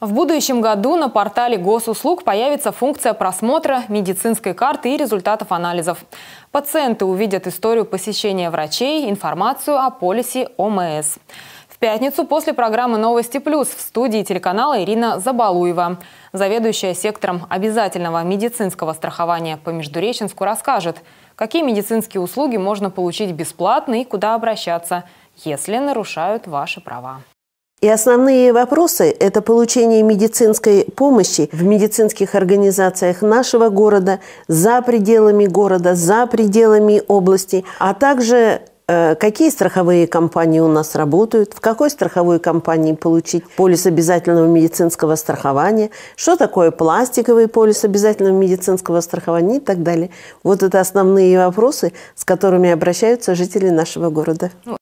В будущем году на портале госуслуг появится функция просмотра медицинской карты и результатов анализов. Пациенты увидят историю посещения врачей, информацию о полисе ОМС. В пятницу после программы «Новости плюс» в студии телеканала Ирина Забалуева. Заведующая сектором обязательного медицинского страхования по Междуреченску расскажет, какие медицинские услуги можно получить бесплатно и куда обращаться, если нарушают ваши права. И основные вопросы – это получение медицинской помощи в медицинских организациях нашего города, за пределами города, за пределами области, а также э, какие страховые компании у нас работают, в какой страховой компании получить полис обязательного медицинского страхования, что такое пластиковый полис обязательного медицинского страхования и так далее. Вот это основные вопросы, с которыми обращаются жители нашего города. Ну,